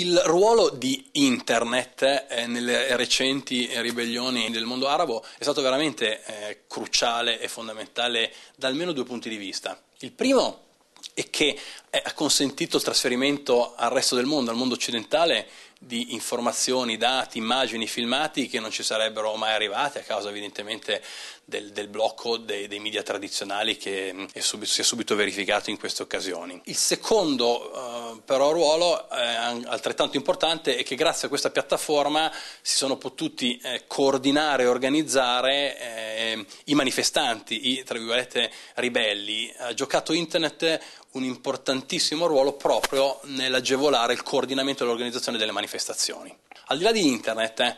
Il ruolo di internet eh, nelle recenti ribellioni del mondo arabo è stato veramente eh, cruciale e fondamentale da almeno due punti di vista. Il primo è che eh, ha consentito il trasferimento al resto del mondo, al mondo occidentale, di informazioni, dati, immagini, filmati che non ci sarebbero mai arrivati a causa evidentemente del, del blocco dei, dei, media tradizionali che mm, subito, si è subito verificato in queste occasioni. Il secondo eh, però ruolo eh, altrettanto importante è che grazie a questa piattaforma si sono potuti eh, coordinare e organizzare eh, i manifestanti, i tra virgolette ribelli. Ha giocato internet un importantissimo ruolo proprio nell'agevolare il coordinamento e l'organizzazione delle manifestazioni. Al di là di internet, eh,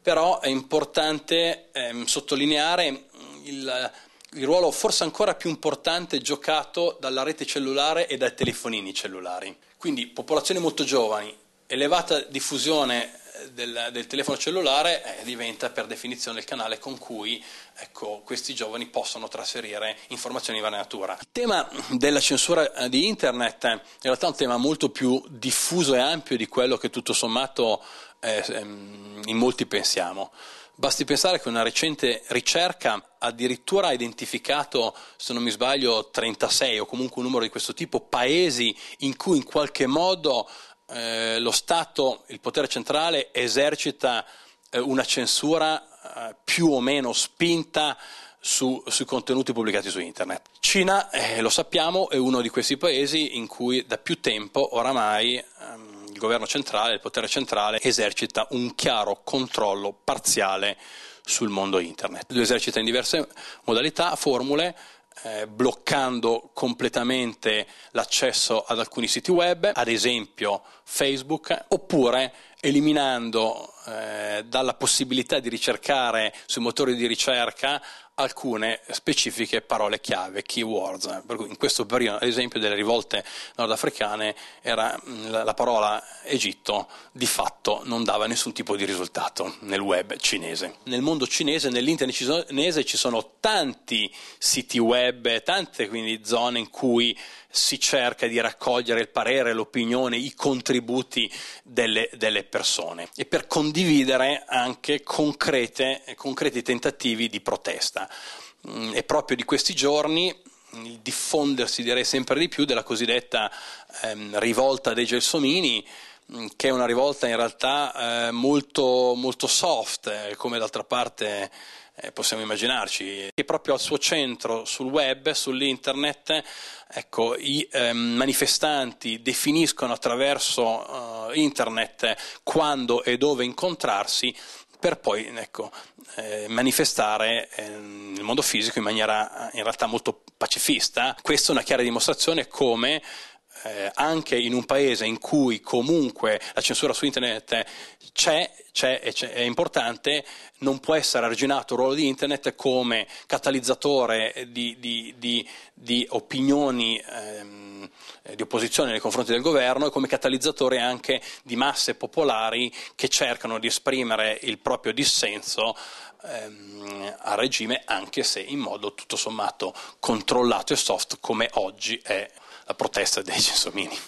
però è importante ehm, sottolineare il il ruolo forse ancora più importante giocato dalla rete cellulare e dai telefonini cellulari. Quindi popolazioni molto giovani, elevata diffusione del, del telefono cellulare eh, diventa per definizione il canale con cui ecco, questi giovani possono trasferire informazioni di varia natura. Il tema della censura eh, di internet è eh, in realtà un tema molto più diffuso e ampio di quello che tutto sommato eh, ehm, in molti pensiamo. Basti pensare che una recente ricerca addirittura ha identificato, se non mi sbaglio, 36 o comunque un numero di questo tipo, paesi in cui in qualche modo eh, lo Stato, il potere centrale, esercita eh, una censura eh, più o meno spinta su, sui contenuti pubblicati su internet. Cina, eh, lo sappiamo, è uno di questi paesi in cui da più tempo oramai ehm, il governo centrale, il potere centrale, esercita un chiaro controllo parziale sul mondo internet. Lo esercita in diverse modalità, formule, eh, bloccando completamente l'accesso ad alcuni siti web, ad esempio Facebook, oppure eliminando eh, dalla possibilità di ricercare sui motori di ricerca alcune specifiche parole chiave, keywords. Per cui in questo periodo, ad esempio, delle rivolte nordafricane, era, mm, la parola Egitto di fatto non dava nessun tipo di risultato nel web cinese. Nel mondo cinese, nell'internet cinese, ci sono tanti siti web, tante quindi zone in cui si cerca di raccogliere il parere, l'opinione, i contributi delle, delle persone e per condividere anche concrete, concreti tentativi di protesta. Mm, è proprio di questi giorni il diffondersi direi sempre di più della cosiddetta ehm, rivolta dei gelsomini mm, che è una rivolta in realtà eh, molto, molto soft, eh, come d'altra parte eh, possiamo immaginarci, che proprio al suo centro, sul web, sull'internet, ecco, i ehm, manifestanti definiscono attraverso eh, internet quando e dove incontrarsi per poi ecco, eh, manifestare eh, nel mondo fisico in maniera in realtà molto pacifista. Questa è una chiara dimostrazione come eh, anche in un paese in cui comunque la censura su internet c'è, c'è e c'è, è importante, non può essere arginato il ruolo di internet come catalizzatore di, di, di, di opinioni. Ehm, eh, di opposizione nei confronti del governo e come catalizzatore anche di masse popolari che cercano di esprimere il proprio dissenso ehm, a regime, anche se in modo tutto sommato controllato e soft come oggi è la protesta dei Gensomini.